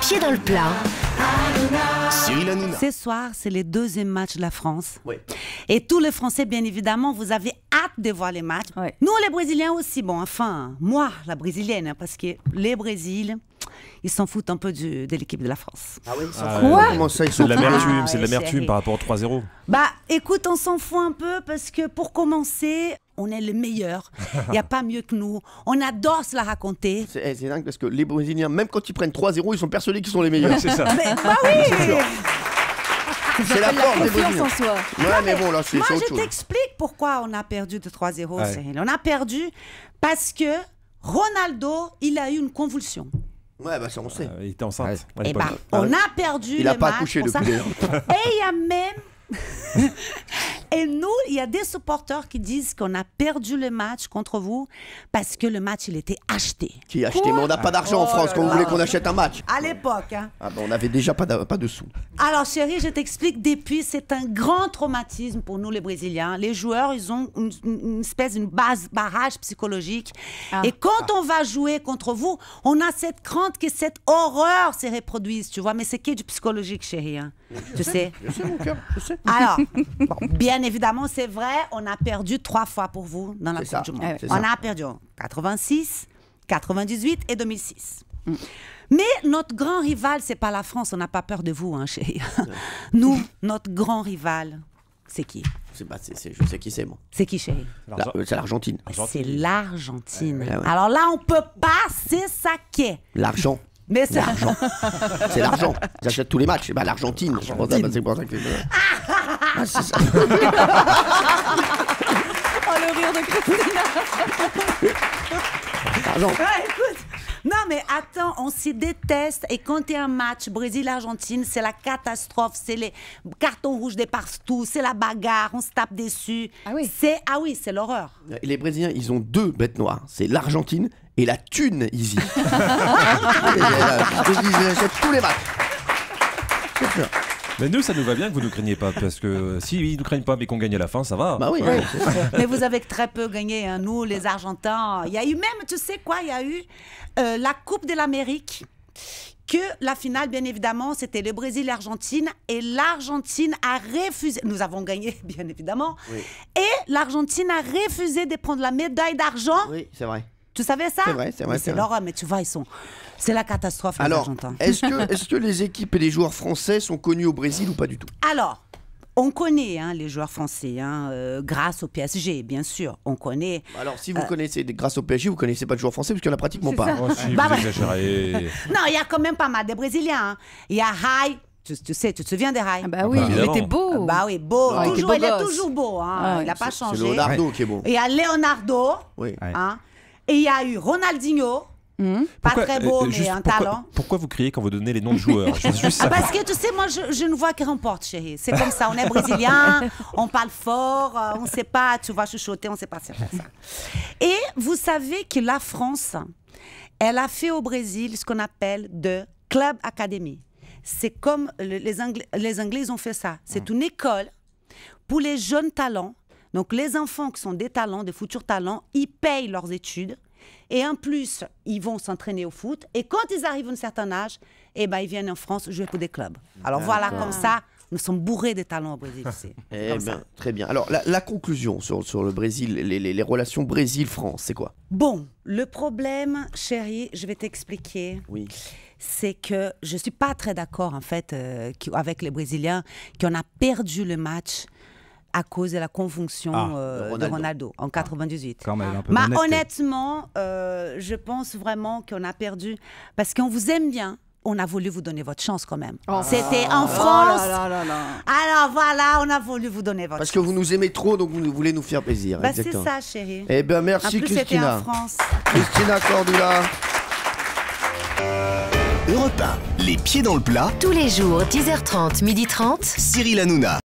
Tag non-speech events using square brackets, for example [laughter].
pied dans le plat. Ce soir, c'est le deuxième match de la France. Et tous les Français, bien évidemment, vous avez hâte de voir les matchs. Nous, les Brésiliens aussi. Bon, enfin, moi, la Brésilienne, hein, parce que les Brésils, ils s'en foutent un peu de l'équipe de la France. Ah oui, ils s'en ah, C'est de l'amertume, ah, par rapport au 3-0. Bah, écoute, on s'en fout un peu parce que pour commencer, on est le meilleur. Il n'y a pas mieux que nous. On adore se la raconter. C'est eh, dingue parce que les Brésiliens, même quand ils prennent 3-0, ils sont persuadés qu'ils sont les meilleurs. c'est ça. bah oui C'est la, force des Brésiliens. En soi. mais, bon, là, c'est Moi, je t'explique pourquoi on a perdu de 3-0, On a perdu parce que Ronaldo, il a eu une convulsion. Ouais, bah ça on sait. Euh, il était enceinte. Eh bah, on a perdu. Il n'a pas accouché depuis. Et il y a même. [laughs] et nous, il y a des supporters qui disent qu'on a perdu le match contre vous parce que le match, il était acheté. Qui acheté Mais on n'a pas ah. d'argent en oh France. Quand vous voulez qu'on achète un match À l'époque. Hein. Ah ben, on n'avait déjà pas de, pas de sous. Alors, chérie, je t'explique. Depuis, c'est un grand traumatisme pour nous, les Brésiliens. Les joueurs, ils ont une, espèce, d'une base, barrage psychologique. Ah. Et quand on va jouer contre vous, on a cette crainte que cette horreur se reproduise, tu vois. Mais c'est qui du psychologique, chérie hein. Tu sais. Je sais, mon cœur. Je sais. Alors, [laughs] bien évidemment, c'est c'est vrai, on a perdu trois fois pour vous dans la Coupe du Monde. Eh on a perdu en 86, 98 et 2006. Mm. Mais notre grand rival, c'est pas la France. On n'a pas peur de vous, hein, chérie. [laughs] Nous, notre grand rival, c'est qui je sais qui c'est, moi. C'est qui, chérie bah, euh, C'est l'Argentine. C'est l'Argentine. Eh Alors là, on peut pas s'essaquer. L'argent. Mais c'est l'argent. c'est l'argent. Ils achètent tous les matchs. Bah, L'Argentine. C'est ça [laughs] ils détestent. Et quand il y a un match Brésil-Argentine, c'est la catastrophe. C'est les cartons rouges de partout. C'est la bagarre. On se tape dessus. Ah oui. C'est ah oui, c'est l'horreur. les Brésiliens, ils ont deux bêtes noires. C'est l'Argentine et la thune, Easy. ils [laughs] tous les matchs. Mais nous, ça nous va bien que vous ne craignez pas, parce que euh, si ils ne craignent pas mais qu'on gagne à la fin, ça va. Bah mais vous avez très peu gagné, hein, nous, les Argentins. Il y a eu même, tu sais quoi, il y a eu euh, la Coupe de l'Amérique que la finale, bien évidemment, c'était le brésil l'Argentine. et l'Argentine a refusé. Nous avons gagné, [laughs] bien évidemment. Et l'Argentine a refusé de prendre la médaille d'argent. Oui, c'est vrai. Tu savais ça C'est vrai, c'est vrai. C'est l'horreur, mais tu vois, ils sont. C'est la catastrophe. Alors, est-ce que, [laughs] que les équipes et les joueurs français sont connus au Brésil ou pas du tout Alors, on connaît hein, les joueurs français hein, euh, grâce au PSG, bien sûr. On connaît. Bah alors, si vous euh, connaissez grâce au PSG, vous connaissez pas de joueurs français parce qu'il n'y en a pratiquement pas. Oh, bah vous [laughs] non, il y a quand même pas mal de Brésiliens. Hein. Il y a Rai. Tu, sais, tu te souviens des Rai ah Bah oui, il était beau. Ah bah oui, beau. Ah, toujours, il, beau est toujours beau. il n'a pas changé. C'est Leonardo qui est beau. Il y a Leonardo. Oui. Et il y a eu Ronaldinho. Hmm. Pas très euh, beau, mais un talent. Pourquoi vous criez quand vous donnez les noms de joueurs [laughs] Parce que tu sais, moi, je, ne vois qui remporte, chérie. C'est comme ça. On est brésilien, [laughs] on parle fort, euh, on ne sait pas, tu vas chuchoter, on ne sait pas faire ça. Et vous savez que la France, elle a fait au Brésil ce qu'on appelle de Club Academy. C'est comme les Anglais, les Anglais ont fait ça. C'est hmm. une école pour les jeunes talents donc les enfants qui sont des talents, des futurs talents, ils payent leurs études. Et en plus, ils vont s'entraîner au foot. Et quand ils arrivent à un certain âge, eh ben, ils viennent en France jouer pour des clubs. Alors voilà, comme ça, nous sommes bourrés de talents au Brésil. eh bien, très bien. Alors, la, conclusion sur, le Brésil, les, relations Brésil-France, c'est quoi Bon, le problème, chérie, je vais t'expliquer. Oui. C'est que je ne suis pas très d'accord, en fait, euh, avec les Brésiliens, qu'on a perdu le match à cause de la conjonction ah, euh, de Ronaldo en 98. Ah, Mais honnêtement, euh, je pense vraiment qu'on a perdu parce qu'on vous aime bien. On a voulu vous donner votre chance quand même. Oh. C'était en oh France. Alors voilà, on a voulu vous donner votre. Parce que vous nous aimez trop, donc vous voulez nous faire plaisir. Bah, c'est ça, chérie. Eh bien, merci en plus, Christina. En France. Christina Cordula. Europe 1, les pieds dans le plat. Tous les jours, 10h30, 12h30. Cyril Hanouna.